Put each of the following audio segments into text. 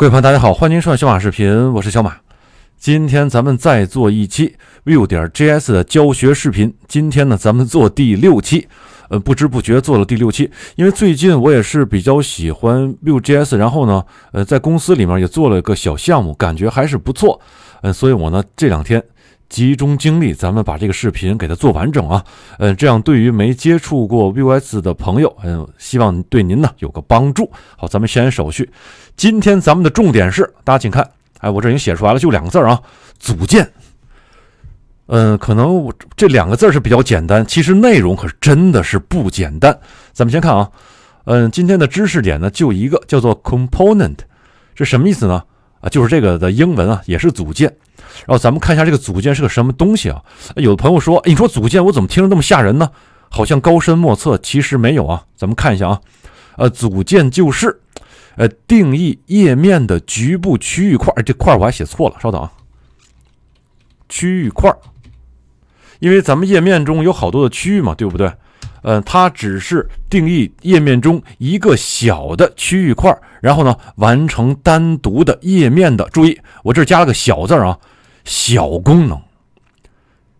各位朋友，大家好，欢迎收看小马视频，我是小马。今天咱们再做一期 Vue 点 JS 的教学视频。今天呢，咱们做第六期，呃，不知不觉做了第六期。因为最近我也是比较喜欢 Vue JS，然后呢，呃，在公司里面也做了个小项目，感觉还是不错，嗯，所以我呢这两天。集中精力，咱们把这个视频给它做完整啊，嗯，这样对于没接触过 v o s 的朋友，嗯，希望对您呢有个帮助。好，咱们先手续。今天咱们的重点是，大家请看，哎，我这已经写出来了，就两个字儿啊，组件。嗯，可能我这两个字是比较简单，其实内容可是真的是不简单。咱们先看啊，嗯，今天的知识点呢就一个叫做 component，这什么意思呢？啊，就是这个的英文啊，也是组件。然后咱们看一下这个组件是个什么东西啊？有的朋友说，你说组件，我怎么听着那么吓人呢？好像高深莫测。其实没有啊，咱们看一下啊，呃，组件就是，呃，定义页面的局部区域块。这块我还写错了，稍等，啊。区域块。因为咱们页面中有好多的区域嘛，对不对？呃，它只是定义页面中一个小的区域块，然后呢，完成单独的页面的。注意，我这加了个小字啊，小功能。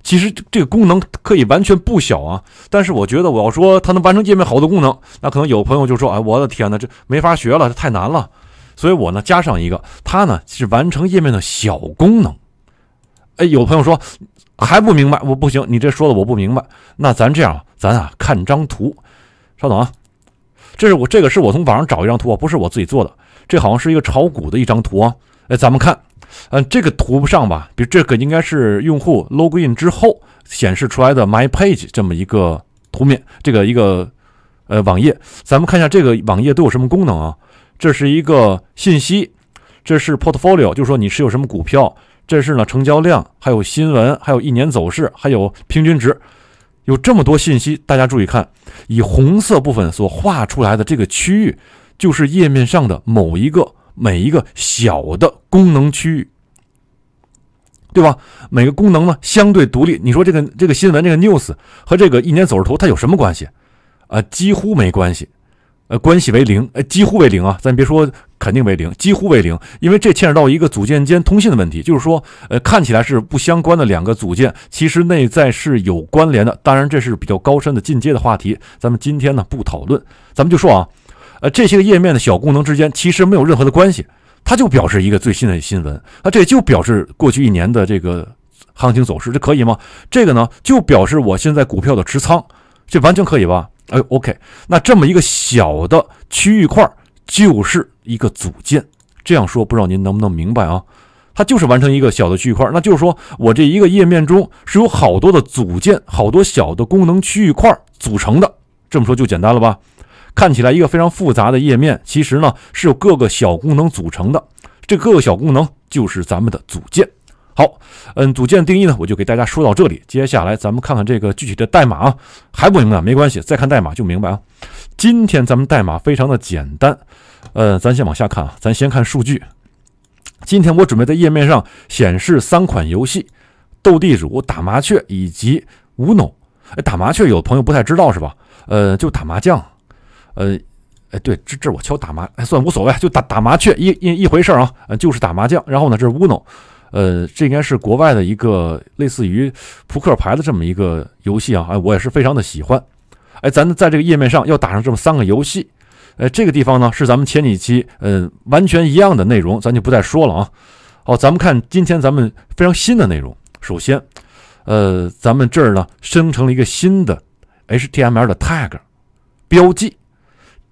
其实这个功能可以完全不小啊，但是我觉得我要说它能完成页面好多功能，那可能有朋友就说：“哎，我的天哪，这没法学了，这太难了。”所以我呢，加上一个它呢是完成页面的小功能。哎，有朋友说还不明白，我不行，你这说的我不明白。那咱这样啊。咱啊，看张图，稍等啊，这是我这个是我从网上找一张图啊，不是我自己做的，这好像是一个炒股的一张图啊。哎，咱们看，嗯，这个图不上吧？比如这个应该是用户 login 之后显示出来的 my page 这么一个图面，这个一个呃网页。咱们看一下这个网页都有什么功能啊？这是一个信息，这是 portfolio，就是说你是有什么股票，这是呢成交量，还有新闻，还有一年走势，还有平均值。有这么多信息，大家注意看，以红色部分所画出来的这个区域，就是页面上的某一个每一个小的功能区域，对吧？每个功能呢相对独立。你说这个这个新闻这个 news 和这个一年走势图它有什么关系？啊，几乎没关系，呃，关系为零，呃，几乎为零啊，咱别说。肯定为零，几乎为零，因为这牵扯到一个组件间通信的问题，就是说，呃，看起来是不相关的两个组件，其实内在是有关联的。当然，这是比较高深的进阶的话题，咱们今天呢不讨论，咱们就说啊，呃，这些个页面的小功能之间其实没有任何的关系，它就表示一个最新的新闻，那这就表示过去一年的这个行情走势，这可以吗？这个呢，就表示我现在股票的持仓，这完全可以吧？哎，OK，那这么一个小的区域块就是。一个组件，这样说不知道您能不能明白啊？它就是完成一个小的区域块，那就是说我这一个页面中是有好多的组件，好多小的功能区域块组成的。这么说就简单了吧？看起来一个非常复杂的页面，其实呢是由各个小功能组成的。这各个小功能就是咱们的组件。好，嗯，组件定义呢，我就给大家说到这里。接下来咱们看看这个具体的代码啊，还不明白没关系，再看代码就明白啊。今天咱们代码非常的简单。呃，咱先往下看啊，咱先看数据。今天我准备在页面上显示三款游戏：斗地主、打麻雀以及 Uno。哎，打麻雀有朋友不太知道是吧？呃，就打麻将。呃，哎，对，这这我敲打麻，哎，算无所谓，就打打麻雀一一一回事啊。就是打麻将。然后呢，这是 Uno。呃，这应该是国外的一个类似于扑克牌的这么一个游戏啊。哎，我也是非常的喜欢。哎，咱在这个页面上要打上这么三个游戏。哎，这个地方呢是咱们前几期呃完全一样的内容，咱就不再说了啊。好，咱们看今天咱们非常新的内容。首先，呃，咱们这儿呢生成了一个新的 HTML 的 tag 标记，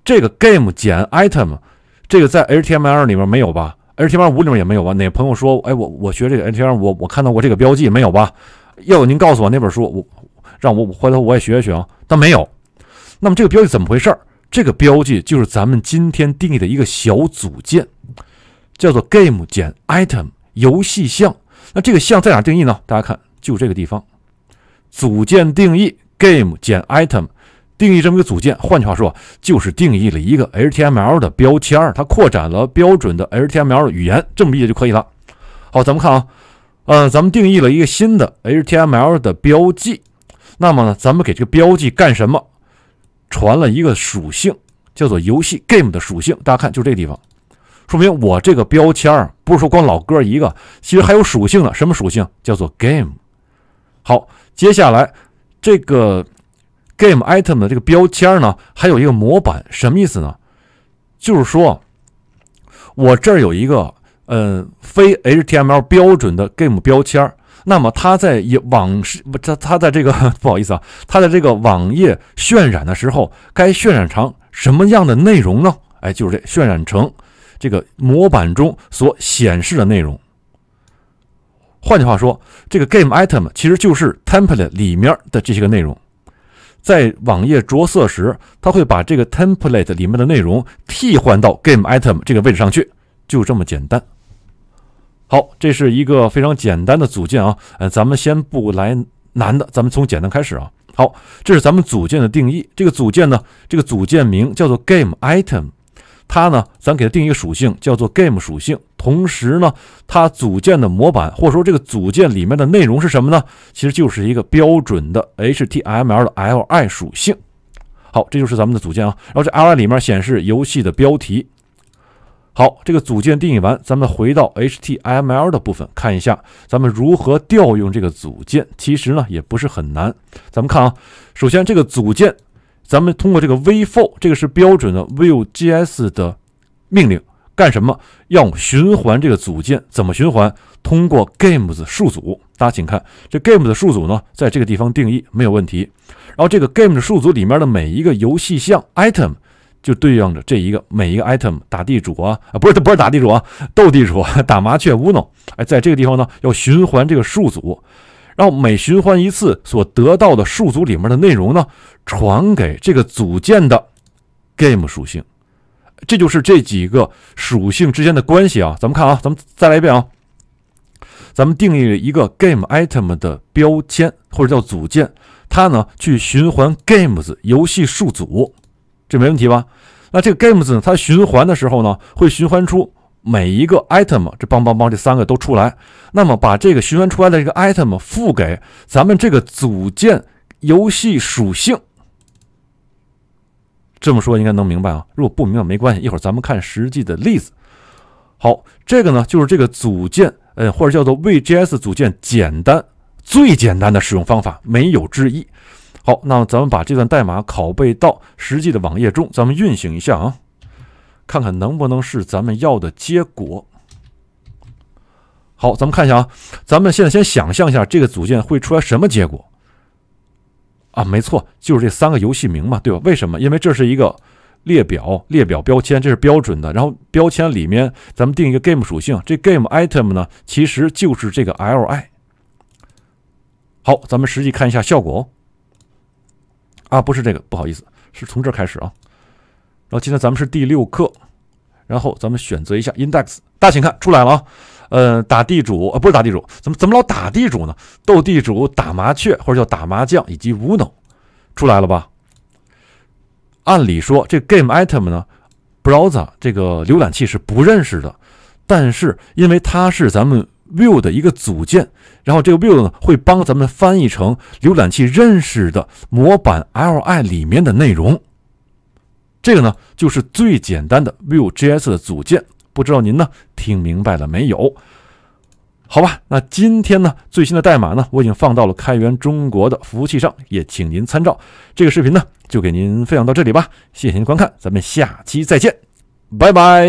这个 game 减 item 这个在 HTML 里面没有吧？HTML5 里面也没有吧？哪朋友说，哎，我我学这个 HTML，我我看到过这个标记没有吧？要不您告诉我那本书，我让我回头我也学一学啊。但没有。那么这个标记怎么回事儿？这个标记就是咱们今天定义的一个小组件，叫做 game 减 item 游戏项。那这个项在哪定义呢？大家看，就这个地方。组件定义 game 减 item 定义这么一个组件，换句话说，就是定义了一个 HTML 的标签，它扩展了标准的 HTML 语言，这么理解就可以了。好，咱们看啊，呃，咱们定义了一个新的 HTML 的标记，那么呢，咱们给这个标记干什么？传了一个属性，叫做游戏 game 的属性。大家看，就这个地方，说明我这个标签儿不是说光老哥一个，其实还有属性的。什么属性？叫做 game。好，接下来这个 game item 的这个标签呢，还有一个模板，什么意思呢？就是说我这儿有一个，呃，非 HTML 标准的 game 标签儿。那么，它在网是它它在这个 不好意思啊，它在这个网页渲染的时候，该渲染成什么样的内容呢？哎，就是这渲染成这个模板中所显示的内容。换句话说，这个 game item 其实就是 template 里面的这些个内容。在网页着色时，它会把这个 template 里面的内容替换到 game item 这个位置上去，就这么简单。好，这是一个非常简单的组件啊，呃，咱们先不来难的，咱们从简单开始啊。好，这是咱们组件的定义，这个组件呢，这个组件名叫做 Game Item，它呢，咱给它定一个属性叫做 Game 属性，同时呢，它组件的模板或者说这个组件里面的内容是什么呢？其实就是一个标准的 HTML 的 LI 属性。好，这就是咱们的组件啊，然后这 LI 里面显示游戏的标题。好，这个组件定义完，咱们回到 HTML 的部分看一下，咱们如何调用这个组件。其实呢，也不是很难。咱们看啊，首先这个组件，咱们通过这个 v-for，这个是标准的 Vue.js 的命令，干什么？要循环这个组件，怎么循环？通过 games 数组。大家请看，这 game 的数组呢，在这个地方定义没有问题。然后这个 game 的数组里面的每一个游戏项 item。就对应着这一个每一个 item 打地主啊，啊不是，不是打地主啊，斗地主 打麻雀，乌弄哎，在这个地方呢，要循环这个数组，然后每循环一次所得到的数组里面的内容呢，传给这个组件的 game 属性，这就是这几个属性之间的关系啊。咱们看啊，咱们再来一遍啊，咱们定义一个 game item 的标签或者叫组件，它呢去循环 games 游戏数组。这没问题吧？那这个 games 呢？它循环的时候呢，会循环出每一个 item，这邦邦邦这三个都出来。那么把这个循环出来的这个 item 付给咱们这个组件游戏属性。这么说应该能明白啊。如果不明白没关系，一会儿咱们看实际的例子。好，这个呢就是这个组件，呃，或者叫做 v g s 组件，简单最简单的使用方法，没有之一。好，那咱们把这段代码拷贝到实际的网页中，咱们运行一下啊，看看能不能是咱们要的结果。好，咱们看一下啊，咱们现在先想象一下这个组件会出来什么结果啊？没错，就是这三个游戏名嘛，对吧？为什么？因为这是一个列表，列表标签这是标准的，然后标签里面咱们定一个 game 属性，这 game item 呢其实就是这个 li。好，咱们实际看一下效果。啊，不是这个，不好意思，是从这开始啊。然后今天咱们是第六课，然后咱们选择一下 index，大家请看出来了啊。呃，打地主啊，不是打地主，怎么怎么老打地主呢？斗地主、打麻雀或者叫打麻将以及无脑，出来了吧？按理说这 game item 呢，browser 这个浏览器是不认识的，但是因为它是咱们。view 的一个组件，然后这个 view 呢会帮咱们翻译成浏览器认识的模板 li 里面的内容。这个呢就是最简单的 view.js 的组件。不知道您呢听明白了没有？好吧，那今天呢最新的代码呢我已经放到了开源中国的服务器上，也请您参照。这个视频呢就给您分享到这里吧，谢谢您观看，咱们下期再见，拜拜。